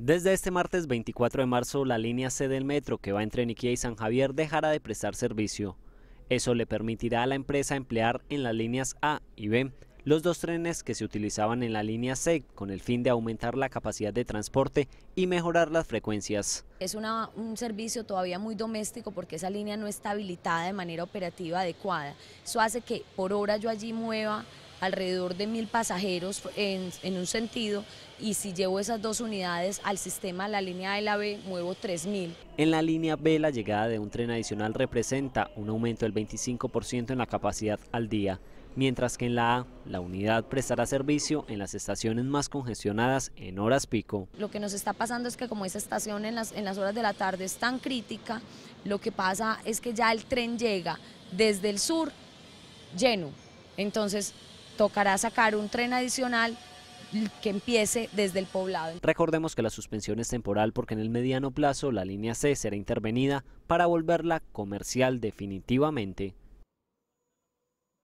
Desde este martes 24 de marzo, la línea C del metro que va entre Niquía y San Javier dejará de prestar servicio. Eso le permitirá a la empresa emplear en las líneas A y B los dos trenes que se utilizaban en la línea C con el fin de aumentar la capacidad de transporte y mejorar las frecuencias. Es un servicio todavía muy doméstico porque esa línea no está habilitada de manera operativa adecuada. Eso hace que por hora yo allí mueva alrededor de mil pasajeros en, un sentido y si llevo esas dos unidades al sistema la línea A y la B, muevo 3.000. En la línea B, la llegada de un tren adicional representa un aumento del 25% en la capacidad al día, mientras que en la A, la unidad prestará servicio en las estaciones más congestionadas en horas pico. Lo que nos está pasando es que como esa estación en las, en las horas de la tarde es tan crítica, lo que pasa es que ya el tren llega desde el sur lleno, entonces tocará sacar un tren adicional que empiece desde el poblado. Recordemos que la suspensión es temporal porque en el mediano plazo la línea C será intervenida para volverla comercial definitivamente.